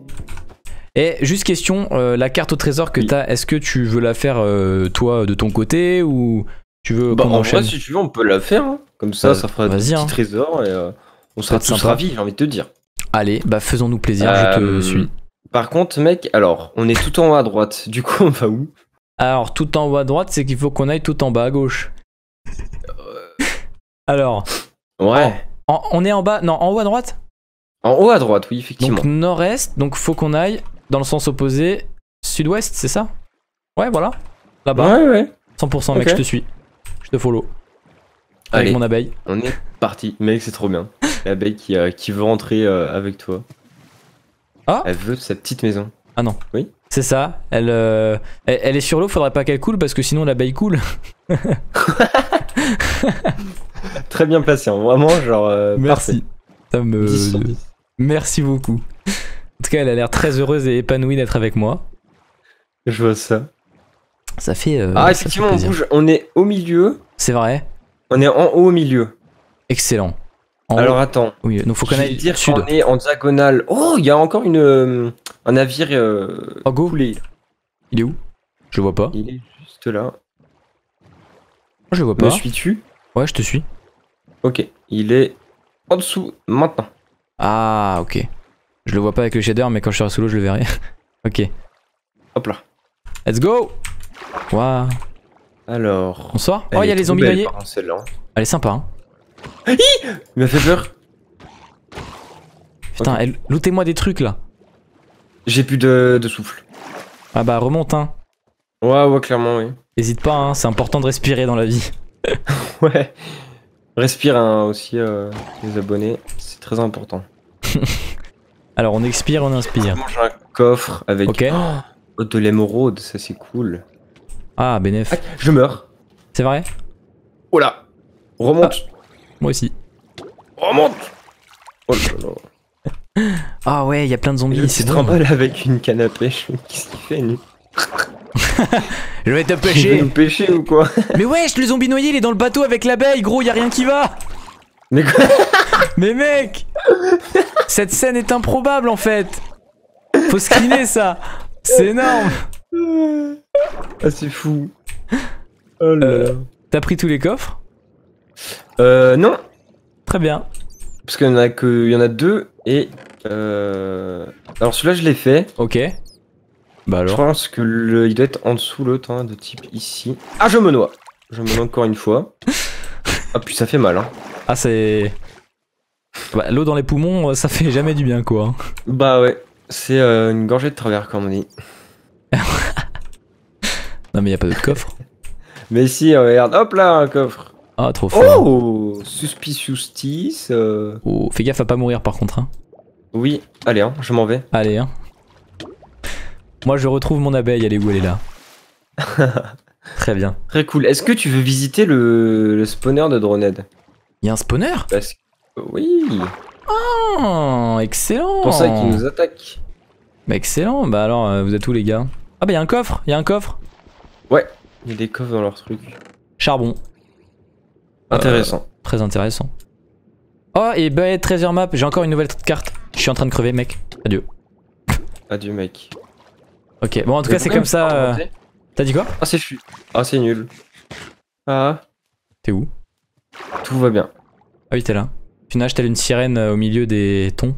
A: et juste question, euh, la carte au trésor que t'as, tu as, est-ce que tu veux la faire euh, toi de ton côté ou tu veux bah, en vrai, si tu veux, on peut la faire. Hein. Comme ça, euh, ça fera un petit hein. trésor et on sera tous ravis, j'ai envie de te dire. Allez, bah faisons-nous plaisir, je te suis. Par contre, mec, alors, on est tout en haut à droite. Du coup, on va où Alors, tout en haut à droite, c'est qu'il faut qu'on aille tout en bas à gauche. alors. Ouais. on est en bas. Non, en haut à droite En haut à droite, oui, effectivement. Donc nord-est, donc faut qu'on aille dans le sens opposé, sud-ouest, c'est ça Ouais, voilà. Là-bas. Ouais, ouais. 100% mec, je te suis. Je te follow. Avec mon abeille. On est parti. Mec, c'est trop bien. L'abeille qui, euh, veut rentrer euh, avec toi. Ah Elle veut sa petite maison. Ah non. Oui C'est ça. Elle, euh, elle, est sur l'eau, faudrait pas qu'elle coule parce que sinon l'abeille coule. Très bien patient, hein. vraiment, genre. Merci. Ça Merci beaucoup. En tout cas, elle a l'air très heureuse et épanouie d'être avec moi. Je vois ça. Ça fait. Euh, ah, effectivement, on bouge. On est au milieu. C'est vrai. On est en haut au milieu. Excellent. Alors attends. Oui, donc faut qu'on aille dire sud. On est en diagonale. Oh, il y a encore une euh, un navire. Euh, oh, go. Il est où Je vois pas. Il est juste là. Oh, je vois pas. Me suis-tu Ouais, je te suis. Ok. Il est en dessous maintenant. Ah, ok. Je le vois pas avec le shader, mais quand je serai sous l'eau, je le verrai. ok. Hop là. Let's go Waouh Alors... Bonsoir. Oh, il y a les zombies Elle est sympa, hein Il m'a fait peur Putain, lootez-moi des trucs, là J'ai plus de... souffle. Ah bah, remonte, hein Ouais, ouais, clairement, oui. N'hésite pas, hein, c'est important de respirer dans la vie. ouais. Respire hein, aussi, euh, les abonnés, c'est très important. Alors on expire, on inspire. On un coffre avec de l'émeraude, ça c'est cool. Ah, bénéf. Ah, je meurs. C'est vrai Oh là Remonte ah, Moi aussi. Remonte Oh là là. ah ouais, il y a plein de zombies. C'est se mal avec une canne à pêche. Qu'est-ce qu'il fait, lui Je vais te pêcher. pêcher ou quoi Mais wesh, le zombie noyé, il est dans le bateau avec l'abeille, gros, y a rien qui va. Mais quoi Mais mec cette scène est improbable en fait. Faut skinner ça. C'est énorme. Ah, c'est fou. Oh euh, T'as pris tous les coffres Euh, non. Très bien. Parce qu'il y en a que, il y en a deux et euh, Alors celui-là je l'ai fait. Ok. Bah alors. Je pense que le, il doit être en dessous l'autre hein, de type ici. Ah je me noie. Je me noie encore une fois. ah puis ça fait mal. Hein. Ah c'est. Bah, l'eau dans les poumons, euh, ça fait jamais du bien, quoi. Hein. Bah ouais, c'est euh, une gorgée de travers, comme on dit. non, mais y a pas de coffre. mais si, euh, regarde, hop là, un coffre. Ah, trop oh fort. Oh, suspicious fais gaffe à pas mourir par contre. Hein. Oui, allez, hein, je m'en vais. Allez, hein. Moi, je retrouve mon abeille, elle est où Elle est là. Très bien. Très cool. Est-ce que tu veux visiter le, spawner de Droned Il un spawner oui Oh, excellent pour ça qu'ils nous attaque. Mais bah, excellent, bah alors euh, vous êtes où les gars Ah bah y'a un coffre, y'a un coffre Ouais, il y a des coffres dans leur truc. Charbon. Euh, intéressant. très intéressant. Oh et bah treasure map, j'ai encore une nouvelle carte. Je suis en train de crever mec. Adieu. Adieu mec. Ok, bon en tout cas c'est comme ça. Euh, t'as dit quoi Ah c'est Ah c'est nul. Ah. T'es où Tout va bien. Ah oui t'es là. Tu nages telle une sirène euh, au milieu des tons.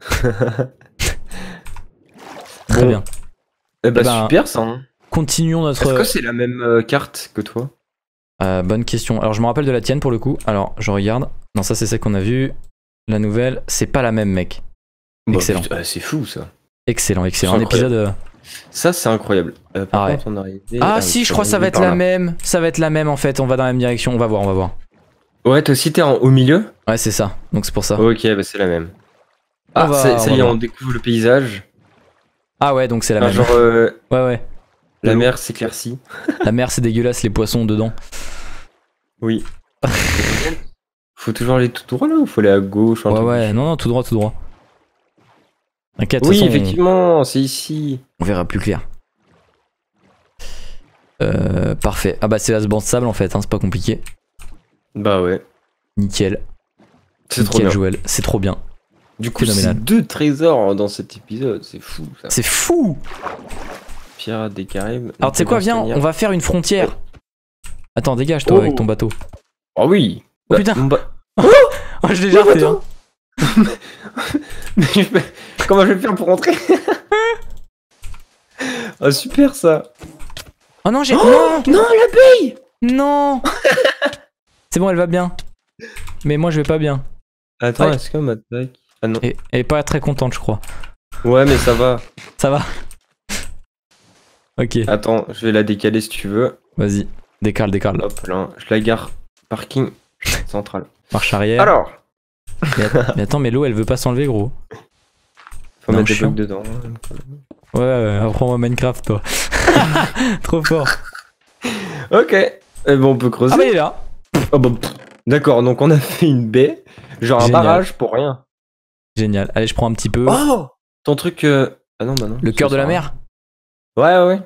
A: Très bien. Eh bah, super ça. Hein. Continuons notre. Est-ce que c'est la même euh, carte que toi euh, Bonne question. Alors je me rappelle de la tienne pour le coup. Alors je regarde. Non, ça c'est celle qu'on a vu. La nouvelle, c'est pas la même, mec. Bah, excellent. c'est fou ça. Excellent, excellent. Un épisode. Ça c'est incroyable. Par ah, ah si, je crois que ça va être la même. Ça va être la même en fait. On va dans la même direction. On va voir, on va voir. Ouais, toi aussi, t'es au milieu Ouais, c'est ça. Donc c'est pour ça. Ok, bah c'est la même. Ah, ça, y est, on découvre le paysage. Ah ouais, donc c'est la même. Genre, euh, ouais, ouais. La mer s'éclaircit. la mer, c'est dégueulasse, les poissons dedans. Oui. faut toujours aller tout droit là ou faut aller à gauche Ouais, ouais, non, non, tout droit, tout droit. T'inquiète, Oui, effectivement, c'est ici. On verra plus clair. Euh, parfait. Ah bah c'est la bande sable en fait, hein, c'est pas compliqué. Bah ouais. Nickel. C'est trop bien. Joël, c'est trop bien. Du coup, c'est deux trésors hein, dans cet épisode, c'est fou. C'est fou pirate des Caraïbes. Alors tu sais quoi, viens, on va faire une frontière. Attends, dégage toi oh. avec ton bateau. Oh oui Oh putain oh, oh, Je l'ai déjà fait. Hein. Comment je vais faire pour rentrer ah super ça Oh non, j'ai... Oh, non, non l'abeille Non c'est bon, elle va bien. Mais moi, je vais pas bien. Attends, est-ce qu'elle m'attaque Ah Elle, est pas très contente, je crois. Ouais, mais ça va. Ça va. ok. Attends, je vais la décaler si tu veux. Vas-y, décale, décale. Hop là, je la gare. Parking central. Marche arrière. Alors mais, attends, mais l'eau, elle veut pas s'enlever, gros. Faut mettre des blocs dedans. Hein. Ouais, ouais, apprends-moi Minecraft, toi. Trop fort. ok. Et eh bon, on peut creuser. Ah, bah, il est là. Oh D'accord, donc on a fait une baie, genre un barrage pour rien. Génial. Allez, je prends un petit peu. Oh Ton truc. Euh, ah non, bah non. le cœur de la mer Ouais, ouais,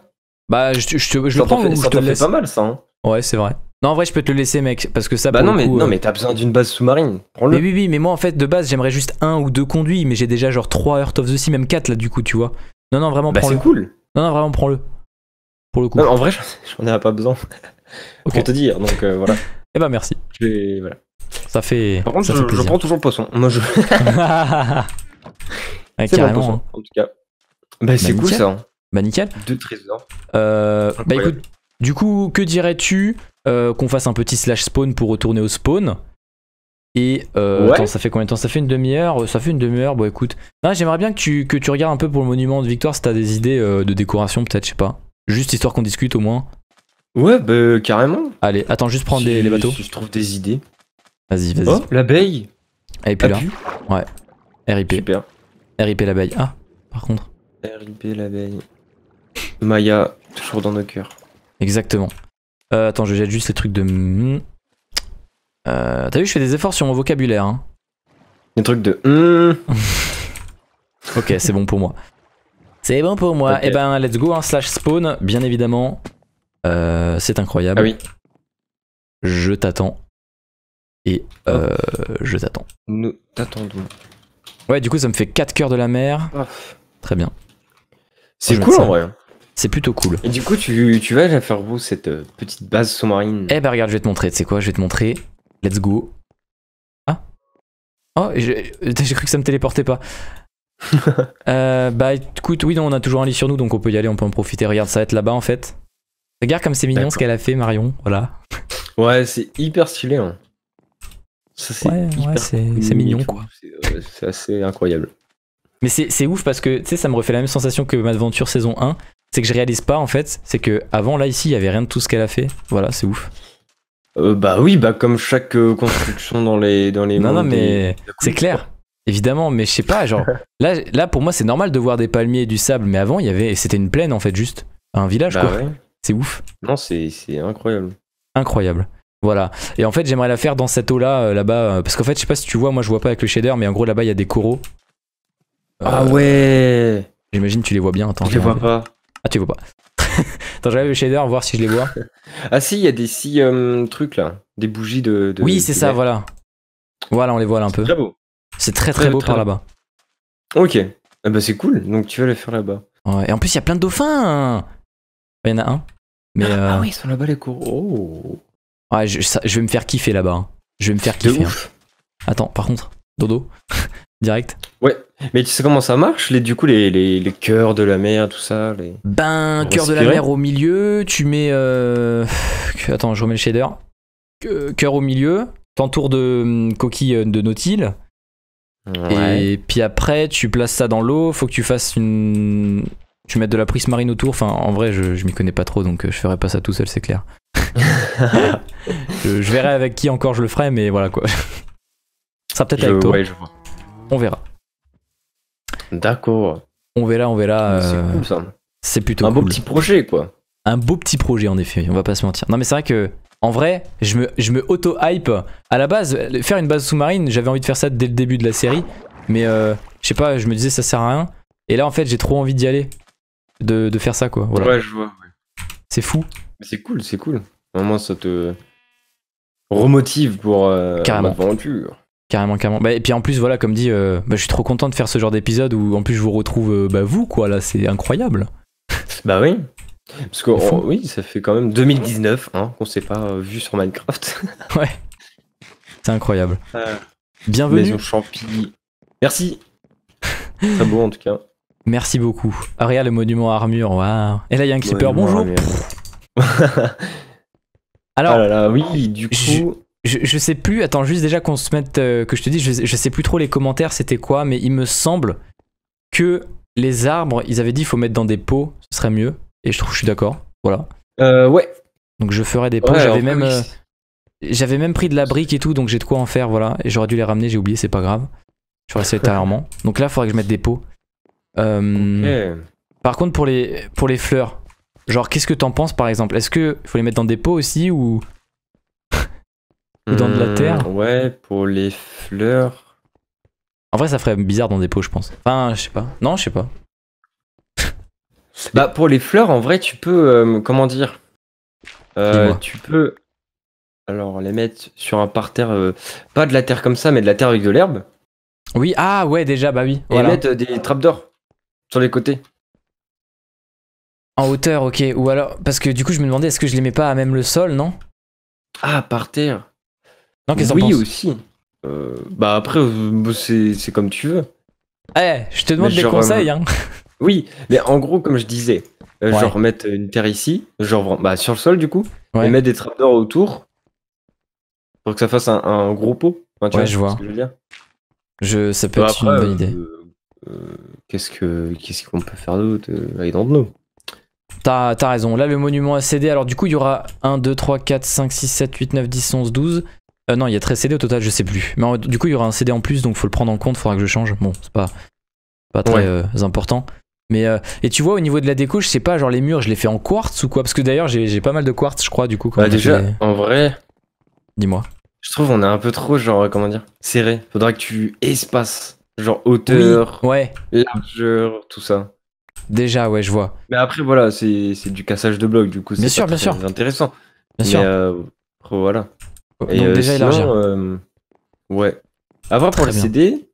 A: Bah, je, te- le prends te pas mal, ça. Hein. Ouais, c'est vrai. Non, en vrai, je peux te le laisser, mec, parce que ça. Bah non, mais, non, euh mais t'as besoin d'une base sous-marine. Prends-le. Mais oui, oui, mais moi en fait de base j'aimerais juste un ou deux conduits, mais j'ai déjà genre 3 Earth of the Sea, même 4 là du coup, tu vois. Non, non, vraiment bah, prends-le. c'est cool. Non, non, vraiment prends-le. Pour le coup. en vrai, j'en ai pas besoin. Ok. Pour te dire, donc euh, voilà. Eh ben merci. Ça fait. Par contre, je, prends toujours le poisson. Moi, je. Hein. en tout cas. Bah, c'est bah, cool ça. Hein. Bah nickel. Deux trésors. Euh, bah écoute, du coup, que dirais-tu euh, qu'on fasse un petit slash spawn pour retourner au spawn et euh, attends, ça fait combien de temps Ça fait une demi-heure. Ça fait une demi-heure. Bon, écoute, j'aimerais bien que tu que tu regardes un peu pour le monument de Victoire si t'as des idées de décoration, peut-être, je sais pas. Juste histoire qu'on discute au moins. Ouais, bah carrément. Allez, attends, juste prendre des, les bateaux. je trouve des idées. Vas-y, vas-y. Oh, l'abeille Elle est là. Ouais. RIP. RIP l'abeille. Ah, par contre. RIP l'abeille. Maya, toujours dans nos cœurs. Exactement. Euh, attends, je jette juste les trucs de. Hmm. Euh, t'as vu, je fais des efforts sur mon vocabulaire. Hein. Les trucs de. Hmm. ok, c'est bon pour moi. C'est bon pour moi. Et eh ben, let's go, hein, slash spawn, bien évidemment. Euh, c'est incroyable. Ah oui. Je t'attends. Et oh. euh, je t'attends. Nous t'attendons. Ouais, du coup, ça me fait 4 coeurs de la mer. Très bien. C'est cool en vrai. C'est plutôt cool. Et du coup, tu, tu vas faire vous cette euh, petite base sous-marine Eh bah regarde, je vais te montrer. Tu sais quoi Je vais te montrer. Let's go. Ah Oh, j'ai cru que ça me téléportait pas. bah écoute, oui, on a toujours un lit sur nous, donc on peut y aller, on peut en profiter. Regarde, ça va être là-bas en fait. Regarde comme c'est mignon ce qu'elle a fait, Marion. Voilà. Ouais, c'est hyper stylé. Hein. Ouais, c'est mignon, quoi. C'est assez incroyable. Mais c'est ouf parce que, tu sais, ça me refait la même sensation que Madventure saison 1. C'est que je réalise pas, en fait, c'est que avant là, ici, il y avait rien de tout ce qu'elle a fait. Voilà, c'est ouf. Euh, bah oui, bah comme chaque euh, construction dans les dans les. Non, non, mais c'est clair. Évidemment, mais je sais pas, genre là, là pour moi c'est normal de voir des palmiers et du sable, mais avant il y avait, c'était une plaine en fait juste, un village bah quoi. C'est ouf. Non, c'est incroyable. Incroyable. Voilà. Et en fait, j'aimerais la faire dans cette eau-là, euh, là-bas. Euh, parce qu'en fait, je sais pas si tu vois, moi je vois pas avec le shader, mais en gros, là-bas, il y a des coraux. Euh, ah ouais J'imagine tu les vois bien. Attends, je les vois pas. Ah, tu les vois pas. Attends, j'arrive le shader, voir si je les vois. ah si, il y a des six trucs là. Des bougies de. oui, c'est ça, voilà. Voilà, on les voit là un peu. Très beau. C'est très très, beau par là-bas. Ok. Ah bah c'est cool, donc tu vas les faire là-bas. Ouais. Et en plus, il y a plein de dauphins Il y en a un. Ah, euh, ah oui, ils sont là-bas les cours. Oh. je, vais me faire kiffer là-bas. Hein. Je vais me faire kiffer. Hein. Attends, par contre, Dodo, direct. Ouais, mais tu sais comment ça marche les, Du coup, les, les, cœurs de la mer, tout ça les... Ben, cœur de la mer au milieu, tu mets. Euh, attends, je remets le shader. Cœur au milieu, t'entoures de hum, coquilles euh, de nautile. Et puis après, tu places ça dans l'eau, faut que tu fasses une je vais mettre de la prise marine autour. Enfin, en vrai, je, m'y connais pas trop, donc euh, je ferai pas ça tout seul, c'est clair. je, verrai avec qui encore je le ferai, mais voilà quoi. Ça sera peut-être avec toi. Ouais, je vois. On verra. D'accord. On verra, on verra. C'est euh, cool ça. C'est plutôt un beau petit projet quoi. Un beau petit projet en effet, on va pas se mentir. Non mais c'est vrai que en vrai, je me, je me auto-hype. À la base, faire une base sous-marine, j'avais envie de faire ça dès le début de la série. Mais euh, je sais pas, je me disais ça sert à rien. Et là en fait j'ai trop envie d'y aller de, faire ça, quoi. Ouais, je vois. C'est fou. C'est cool, c'est cool. Au ça te remotive pour euh, carrément. l'aventure. Carrément, carrément. Bah, et puis en plus, voilà, comme dit, euh, bah, je suis trop content de faire ce genre d'épisode où en plus je vous retrouve, euh, bah, vous, quoi, là, c'est incroyable. bah oui. Parce que oh, oui, ça fait quand même 2019 hein, qu'on s'est pas euh, vu sur Minecraft. ouais. C'est incroyable. Bienvenue. Maison Merci. Très beau en tout cas. Merci beaucoup. Aria le monument armure, waouh. Et là, il y a un clipper, bonjour. Alors, ah oui, du coup. Je, sais plus, attends, juste déjà qu'on se mette, euh, que je te dis, je, sais plus trop les commentaires, c'était quoi, mais il me semble que les arbres, ils avaient dit il faut mettre dans des pots, ce serait mieux. Et je trouve je suis d'accord. Voilà. Euh, ouais. Donc je ferai des pots. j'avais même, euh, j'avais même pris de la brique et tout, donc j'ai de quoi en faire, voilà. Et j'aurais dû les ramener, j'ai oublié, c'est pas grave. Je ferai ça Donc là, il faudrait que je mette des pots. Euh, par contre, pour les, pour les fleurs, genre, qu'est-ce que t'en penses par exemple Est-ce qu'il faut les mettre dans des pots aussi ou, ou dans de la hmm, terre Ouais, pour les fleurs. En vrai, ça ferait bizarre dans des pots, je pense. Enfin, je sais pas. Non, je sais pas. bah, pour les fleurs, en vrai, tu peux. Euh, comment dire euh, Tu peux. Alors, les mettre sur un parterre. pas de la terre comme ça, mais de la terre avec de l'herbe. Oui, ah ouais, déjà, bah oui. Et mettre des trappes d'or les côtés. En hauteur, ok. Ou alors, parce que du coup, je me demandais, est-ce que je les mets pas à même le sol, non Ah, par terre. Non, qu'est-ce que Oui, aussi. Euh, bah après, euh, c'est comme tu veux. Eh, je te demande des conseils, euh, hein. oui, mais en gros, comme je disais, genre mettre une terre ici, genre bah, sur le sol du coup, et mettre des trappeurs autour pour que ça fasse un, gros pot. je vois. je ça peut bah, être une bonne idée. Euh, qu'est-ce que qu'est-ce qu'on peut faire d'autre euh, I don't know. T'as as raison. Là, le monument a CD. Alors, du coup, il y aura 1, 2, 3, 4, 5, 6, 7, 8, 9, 10, 11, 12. non, il y a 13 CD au total, je sais plus. Mais du coup, il y aura un CD en plus, donc faut le prendre en compte. Faudra que je change. Bon, c'est pas, pas très euh, important. Mais et tu vois, au niveau de la déco, je sais pas, genre les murs, je les fais en quartz ou quoi Parce que d'ailleurs, j'ai pas mal de quartz, je crois, du coup. bah, déjà, en vrai. Dis-moi. Je trouve on est un peu trop, genre, comment dire, serré. Faudra que tu espaces Genre hauteur, ouais. largeur, tout ça. Déjà, ouais, je vois. Mais après, voilà, c'est du cassage de blocs, du coup, c'est sûr, bien sûr. intéressant. Bien sûr. Euh, voilà. Euh, déjà élargir. Euh, ouais. ouais. Avant pour le CD,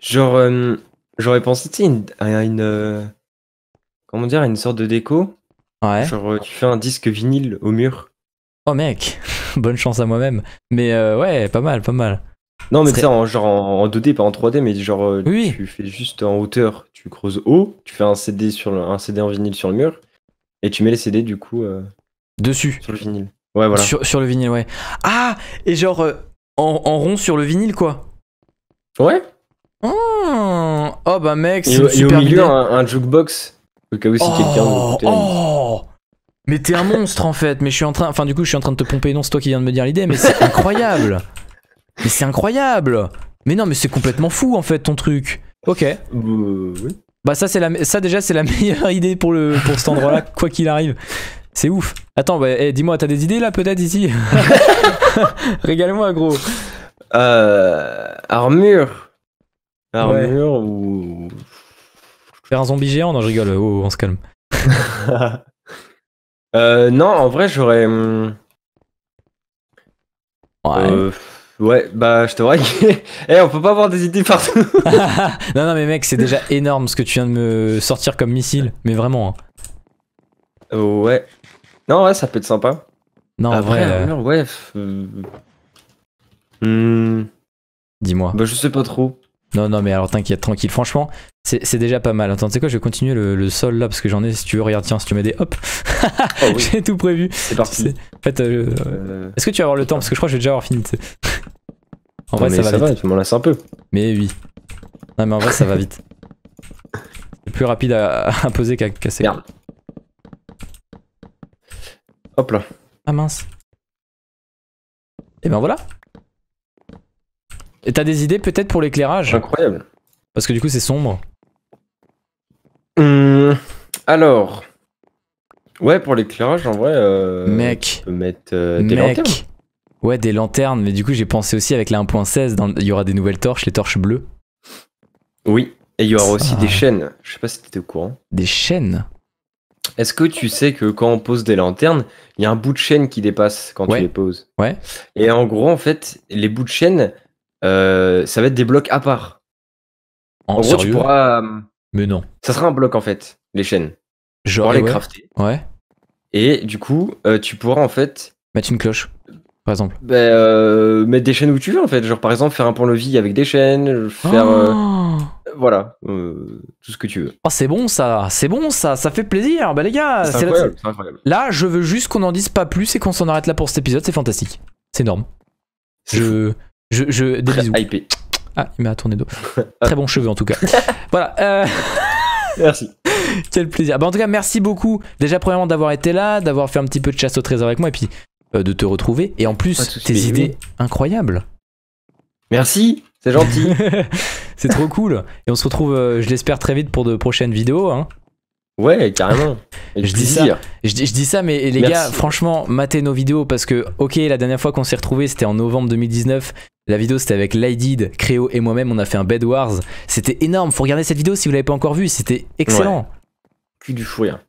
A: genre, j'aurais pensé une, une. Comment dire, à une sorte de déco. Ouais. Genre, tu fais un disque vinyle au mur. Oh, mec, bonne chance à moi-même. Mais ouais, pas mal, pas mal. Non, mais tu en, genre en, 2D, pas en 3D, mais genre euh, oui. tu fais juste en hauteur, tu creuses haut, tu fais un CD, sur un CD en vinyle sur le mur, et tu mets les CD du coup. Euh, Dessus. Sur le vinyle. Ouais, voilà. Sur, le vinyle, ouais. Ah Et genre euh, en, rond sur le vinyle, quoi. Ouais. Ah. Oh bah mec, c'est super. et au milieu, un, jukebox. Au si oh, quelqu'un. Oh. mais t'es un monstre en fait, mais je suis en train. Enfin, du coup, je suis en train de te pomper. Non, c'est toi qui viens de me dire l'idée, mais c'est incroyable! Mais c'est incroyable Mais non, mais c'est complètement fou en fait ton truc. Ok. Euh, bah ça c'est la ça déjà c'est la meilleure idée pour le pour cet endroit là quoi qu'il arrive. C'est ouf. Attends, bah, eh, dis-moi, t'as des idées là peut-être ici Régale-moi gros. Euh, armure. Armure ou faire un zombie géant Non, je rigole. Oh, on se calme. euh, non, en vrai, j'aurais. Hmm, ouais. Euh, Ouais, bah je te vois. eh, on peut pas avoir des idées partout. non, non, mais mec, c'est déjà énorme ce que tu viens de me sortir comme missile. Mais vraiment. Hein. Ouais. Non, ouais, ça peut être sympa.
B: Non, en vrai. Euh,
A: ouais. Euh, hmm. Dis-moi. Bah, je sais pas trop. Non, non, mais alors t'inquiète, tranquille. Franchement, c'est déjà pas mal. Attends, tu sais quoi, je vais continuer le, sol là parce que j'en ai, si tu veux, regarde, tiens, si tu mets des hop, oh j'ai tout prévu. C'est parti. fait, euh, euh. est-ce que tu vas avoir le temps Parce que je crois que je vais déjà avoir fini. en vrai, ça va vite. tu m'en un peu. Mais oui. Non, mais en vrai, ça va vite. C'est plus rapide à, à poser qu'à casser. Hop là. Ah mince. Et eh ben voilà. Et t'as des idées peut-être pour l'éclairage Incroyable. Parce que du coup, c'est sombre. Hum, alors. Ouais, pour l'éclairage, en vrai. Euh, mec. Euh, des Ouais, des lanternes, mais du coup, j'ai pensé aussi avec la 1.16, il y aura des nouvelles torches, les torches bleues. Oui, et il y aura aussi des chaînes. Je sais pas si étais au courant. Des chaînes Est-ce que tu sais que quand on pose des lanternes, il y a un bout de chaîne qui dépasse quand tu les poses Ouais. Et en gros, en fait, les bouts de chaîne, euh, ça va être des blocs à part. en gros, tu pourras hum, mais non. Ça sera un bloc en fait, les chaînes. Genre les crafter. Ouais. Et du coup, euh, tu pourras en fait. Mettre une cloche, par exemple. Ben mettre des chaînes où tu veux en fait. Genre par exemple, faire un pont-levis avec des chaînes, faire. Euh, ah. voilà, tout ce que tu veux. Oh, c'est bon ça, c'est bon ça, ça fait plaisir. Bah les gars, c'est là, incroyable. Là, je veux juste qu'on en dise pas plus et qu'on s'en arrête là pour cet épisode, c'est fantastique. C'est énorme. Je, je, je, des ah, il m'a tourné dos. Ah. Très bon cheveu en tout cas. voilà. Euh, merci. Quel plaisir. Bah, en tout cas, merci beaucoup. Déjà, premièrement, d'avoir été là, d'avoir fait un petit peu de chasse au trésor avec moi et puis euh, de te retrouver. Et en plus, tes idées incroyables. Merci, c'est gentil. c'est trop cool. Et on se retrouve, euh, je l'espère, très vite pour de prochaines vidéos. Hein. Ouais, carrément. je dis ça. Je dis, ça, mais les gars, franchement, matez nos vidéos parce que, ok, la dernière fois qu'on s'est retrouvés, c'était en novembre 2019. La vidéo, c'était avec Lydid, Créo et moi-même. On a fait un Bed Wars. C'était énorme. Faut regarder cette vidéo si vous l'avez pas encore vue. C'était excellent. Ouais. du fou rien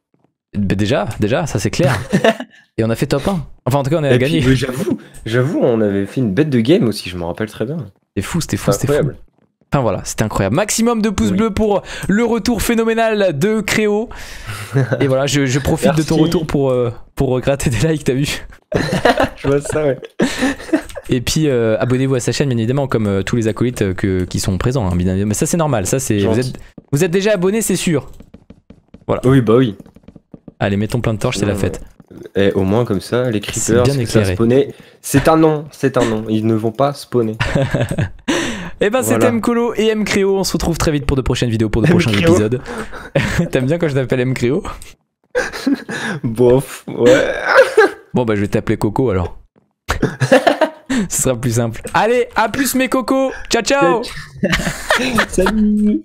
A: bah, déjà, déjà, ça c'est clair. et on a fait top 1. Enfin, en tout cas, on a gagné. J'avoue, j'avoue, on avait fait une bête de game aussi, je me rappelle très bien. C'était fou, c'était fou, c'était fou. Enfin voilà, c'était incroyable. Maximum de pouces bleus pour le retour phénoménal de Créo. Et voilà, je, profite de ton retour pour, euh, pour euh, gratter des likes, t'as vu Je vois ça, ouais. Et puis euh, abonnez-vous à sa chaîne, bien évidemment, comme tous les acolytes qui sont présents. Hein, Mais ça, c'est normal. Ça, c'est vous êtes, déjà abonné, c'est sûr. Voilà. Oui, bah oui. Allez, mettons plein de torches, c'est la fête. Et eh, au moins comme ça, les creepers, bien spawner. C'est un nom, c'est un nom. Ils ne vont pas spawner. Et eh ben c'était M'Colo et Mcréo. On se retrouve très vite pour de prochaines vidéos, pour de prochains épisodes. T'aimes bien quand je t'appelle Mcréo Bof, ouais. Bon bah je vais t'appeler Coco alors. Ce sera plus simple. Allez, à plus mes cocos. Ciao ciao. Salut.